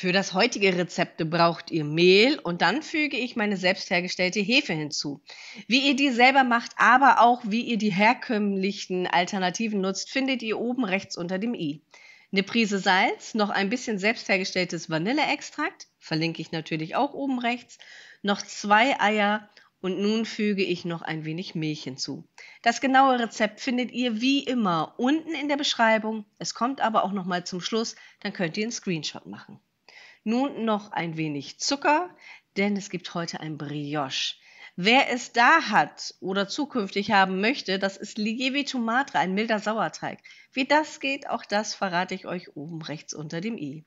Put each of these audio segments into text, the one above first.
Für das heutige Rezept braucht ihr Mehl und dann füge ich meine selbst hergestellte Hefe hinzu. Wie ihr die selber macht, aber auch wie ihr die herkömmlichen Alternativen nutzt, findet ihr oben rechts unter dem i. Eine Prise Salz, noch ein bisschen selbst hergestelltes Vanilleextrakt, verlinke ich natürlich auch oben rechts, noch zwei Eier und nun füge ich noch ein wenig Milch hinzu. Das genaue Rezept findet ihr wie immer unten in der Beschreibung. Es kommt aber auch nochmal zum Schluss, dann könnt ihr einen Screenshot machen. Nun noch ein wenig Zucker, denn es gibt heute ein Brioche. Wer es da hat oder zukünftig haben möchte, das ist Lievi Tomatre, ein milder Sauerteig. Wie das geht, auch das verrate ich euch oben rechts unter dem i.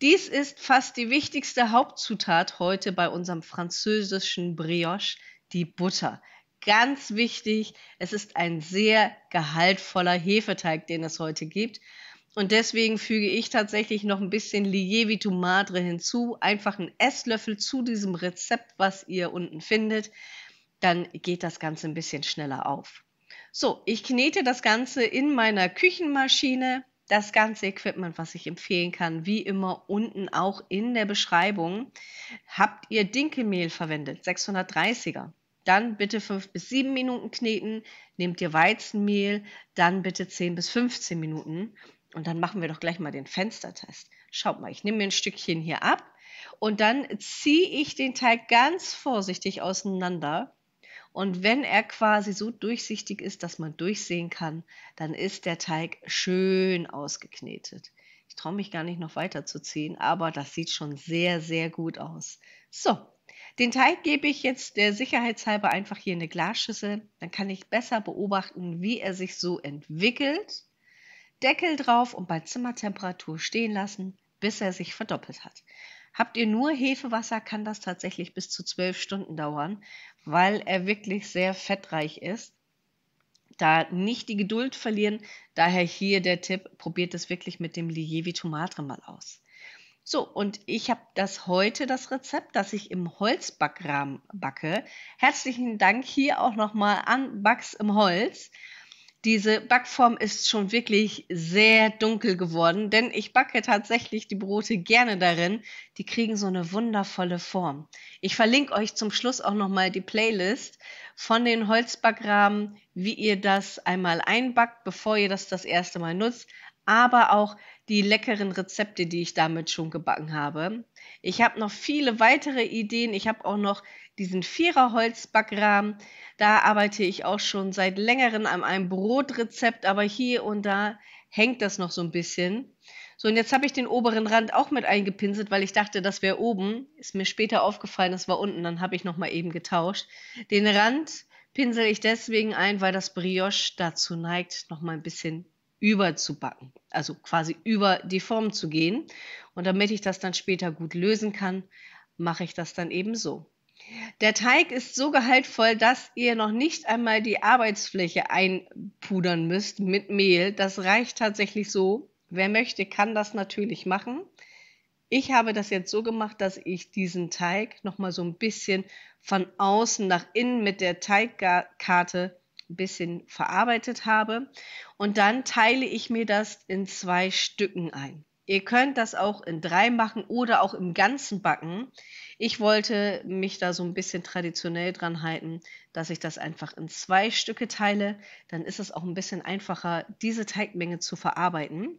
Dies ist fast die wichtigste Hauptzutat heute bei unserem französischen Brioche, die Butter. Ganz wichtig, es ist ein sehr gehaltvoller Hefeteig, den es heute gibt. Und deswegen füge ich tatsächlich noch ein bisschen Lievito Madre hinzu, einfach einen Esslöffel zu diesem Rezept, was ihr unten findet. Dann geht das Ganze ein bisschen schneller auf. So, ich knete das Ganze in meiner Küchenmaschine. Das ganze Equipment, was ich empfehlen kann, wie immer unten auch in der Beschreibung. Habt ihr Dinkelmehl verwendet, 630er? Dann bitte 5 bis 7 Minuten kneten. Nehmt ihr Weizenmehl, dann bitte 10 bis 15 Minuten. Und dann machen wir doch gleich mal den Fenstertest. Schaut mal, ich nehme mir ein Stückchen hier ab und dann ziehe ich den Teig ganz vorsichtig auseinander. Und wenn er quasi so durchsichtig ist, dass man durchsehen kann, dann ist der Teig schön ausgeknetet. Ich traue mich gar nicht noch weiter zu ziehen, aber das sieht schon sehr, sehr gut aus. So, den Teig gebe ich jetzt der Sicherheitshalber einfach hier in eine Glasschüssel. Dann kann ich besser beobachten, wie er sich so entwickelt. Deckel drauf und bei Zimmertemperatur stehen lassen, bis er sich verdoppelt hat. Habt ihr nur Hefewasser, kann das tatsächlich bis zu zwölf Stunden dauern, weil er wirklich sehr fettreich ist. Da nicht die Geduld verlieren, daher hier der Tipp, probiert es wirklich mit dem Lievi Tomate mal aus. So, und ich habe das heute, das Rezept, das ich im Holzbackrahmen backe. Herzlichen Dank hier auch nochmal an Bugs im Holz. Diese Backform ist schon wirklich sehr dunkel geworden, denn ich backe tatsächlich die Brote gerne darin. Die kriegen so eine wundervolle Form. Ich verlinke euch zum Schluss auch nochmal die Playlist von den Holzbackrahmen, wie ihr das einmal einbackt, bevor ihr das das erste Mal nutzt aber auch die leckeren Rezepte, die ich damit schon gebacken habe. Ich habe noch viele weitere Ideen. Ich habe auch noch diesen Viererholzbackrahmen. Da arbeite ich auch schon seit längerem an einem Brotrezept, aber hier und da hängt das noch so ein bisschen. So, und jetzt habe ich den oberen Rand auch mit eingepinselt, weil ich dachte, das wäre oben. Ist mir später aufgefallen, das war unten, dann habe ich nochmal eben getauscht. Den Rand pinsel ich deswegen ein, weil das Brioche dazu neigt, nochmal ein bisschen überzubacken, also quasi über die Form zu gehen. Und damit ich das dann später gut lösen kann, mache ich das dann eben so. Der Teig ist so gehaltvoll, dass ihr noch nicht einmal die Arbeitsfläche einpudern müsst mit Mehl. Das reicht tatsächlich so. Wer möchte, kann das natürlich machen. Ich habe das jetzt so gemacht, dass ich diesen Teig nochmal so ein bisschen von außen nach innen mit der Teigkarte ein bisschen verarbeitet habe. Und dann teile ich mir das in zwei Stücken ein. Ihr könnt das auch in drei machen oder auch im Ganzen backen. Ich wollte mich da so ein bisschen traditionell dran halten, dass ich das einfach in zwei Stücke teile. Dann ist es auch ein bisschen einfacher, diese Teigmenge zu verarbeiten.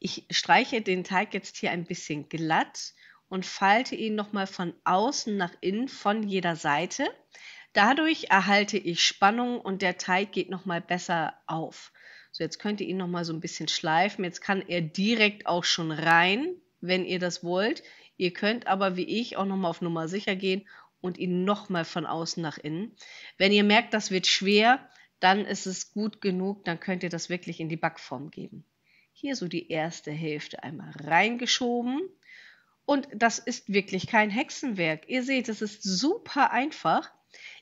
Ich streiche den Teig jetzt hier ein bisschen glatt und falte ihn nochmal von außen nach innen von jeder Seite. Dadurch erhalte ich Spannung und der Teig geht nochmal besser auf. So, jetzt könnt ihr ihn nochmal so ein bisschen schleifen. Jetzt kann er direkt auch schon rein, wenn ihr das wollt. Ihr könnt aber, wie ich, auch nochmal auf Nummer sicher gehen und ihn nochmal von außen nach innen. Wenn ihr merkt, das wird schwer, dann ist es gut genug, dann könnt ihr das wirklich in die Backform geben. Hier so die erste Hälfte einmal reingeschoben. Und das ist wirklich kein Hexenwerk. Ihr seht, es ist super einfach.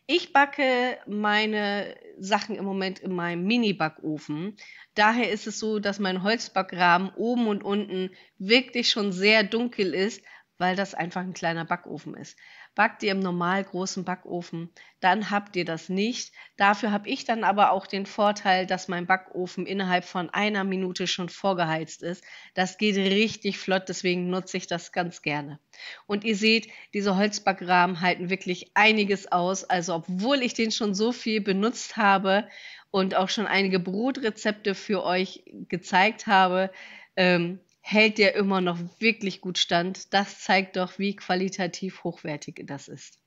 Ich backe meine Sachen im Moment in meinem Mini-Backofen. Daher ist es so, dass mein Holzbackrahmen oben und unten wirklich schon sehr dunkel ist, weil das einfach ein kleiner Backofen ist. Backt ihr im normal großen Backofen, dann habt ihr das nicht. Dafür habe ich dann aber auch den Vorteil, dass mein Backofen innerhalb von einer Minute schon vorgeheizt ist. Das geht richtig flott, deswegen nutze ich das ganz gerne. Und ihr seht, diese Holzbackrahmen halten wirklich einiges aus. Also obwohl ich den schon so viel benutzt habe und auch schon einige Brotrezepte für euch gezeigt habe, ähm, hält der immer noch wirklich gut stand. Das zeigt doch, wie qualitativ hochwertig das ist.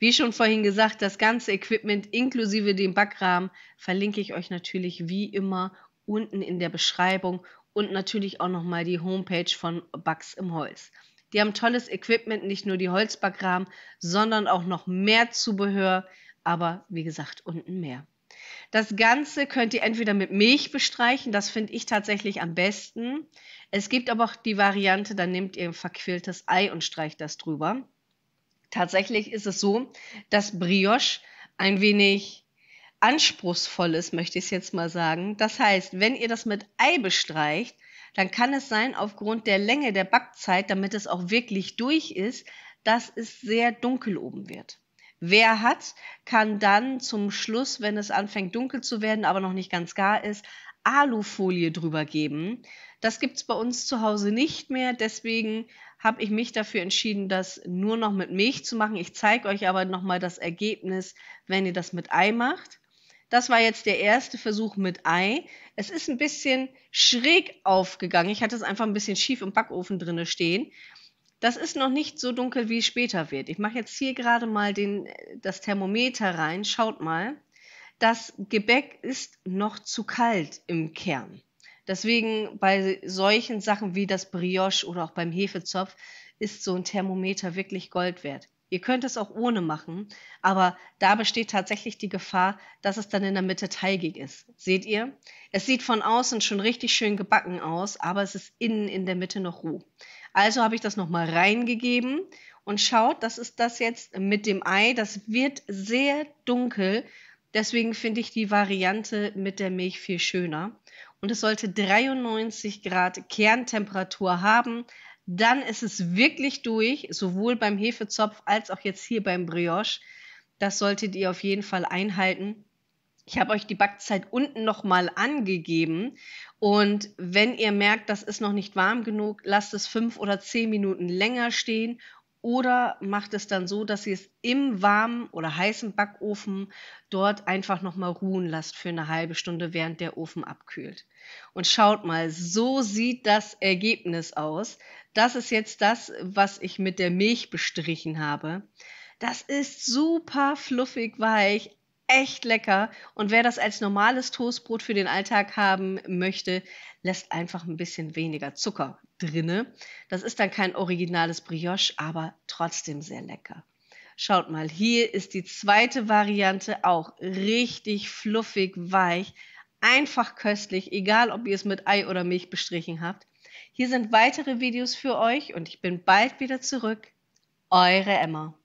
Wie schon vorhin gesagt, das ganze Equipment inklusive dem Backrahmen verlinke ich euch natürlich wie immer unten in der Beschreibung und natürlich auch nochmal die Homepage von Bugs im Holz. Die haben tolles Equipment, nicht nur die Holzbackrahmen, sondern auch noch mehr Zubehör, aber wie gesagt, unten mehr. Das Ganze könnt ihr entweder mit Milch bestreichen, das finde ich tatsächlich am besten. Es gibt aber auch die Variante, dann nehmt ihr ein verquilltes Ei und streicht das drüber. Tatsächlich ist es so, dass Brioche ein wenig anspruchsvoll ist, möchte ich es jetzt mal sagen. Das heißt, wenn ihr das mit Ei bestreicht, dann kann es sein, aufgrund der Länge der Backzeit, damit es auch wirklich durch ist, dass es sehr dunkel oben wird. Wer hat, kann dann zum Schluss, wenn es anfängt dunkel zu werden, aber noch nicht ganz gar ist, Alufolie drüber geben. Das gibt es bei uns zu Hause nicht mehr. Deswegen habe ich mich dafür entschieden, das nur noch mit Milch zu machen. Ich zeige euch aber nochmal das Ergebnis, wenn ihr das mit Ei macht. Das war jetzt der erste Versuch mit Ei. Es ist ein bisschen schräg aufgegangen. Ich hatte es einfach ein bisschen schief im Backofen drinne stehen. Das ist noch nicht so dunkel, wie es später wird. Ich mache jetzt hier gerade mal den, äh, das Thermometer rein. Schaut mal. Das Gebäck ist noch zu kalt im Kern. Deswegen bei solchen Sachen wie das Brioche oder auch beim Hefezopf ist so ein Thermometer wirklich Gold wert. Ihr könnt es auch ohne machen, aber da besteht tatsächlich die Gefahr, dass es dann in der Mitte teigig ist. Seht ihr? Es sieht von außen schon richtig schön gebacken aus, aber es ist innen in der Mitte noch roh. Also habe ich das nochmal reingegeben und schaut, das ist das jetzt mit dem Ei. Das wird sehr dunkel. Deswegen finde ich die Variante mit der Milch viel schöner. Und es sollte 93 Grad Kerntemperatur haben. Dann ist es wirklich durch, sowohl beim Hefezopf als auch jetzt hier beim Brioche. Das solltet ihr auf jeden Fall einhalten. Ich habe euch die Backzeit unten nochmal angegeben. Und wenn ihr merkt, das ist noch nicht warm genug, lasst es fünf oder zehn Minuten länger stehen oder macht es dann so, dass ihr es im warmen oder heißen Backofen dort einfach nochmal ruhen lasst für eine halbe Stunde, während der Ofen abkühlt. Und schaut mal, so sieht das Ergebnis aus. Das ist jetzt das, was ich mit der Milch bestrichen habe. Das ist super fluffig weich, echt lecker. Und wer das als normales Toastbrot für den Alltag haben möchte, lässt einfach ein bisschen weniger Zucker drinne. Das ist dann kein originales Brioche, aber trotzdem sehr lecker. Schaut mal, hier ist die zweite Variante auch richtig fluffig, weich, einfach köstlich, egal ob ihr es mit Ei oder Milch bestrichen habt. Hier sind weitere Videos für euch und ich bin bald wieder zurück. Eure Emma.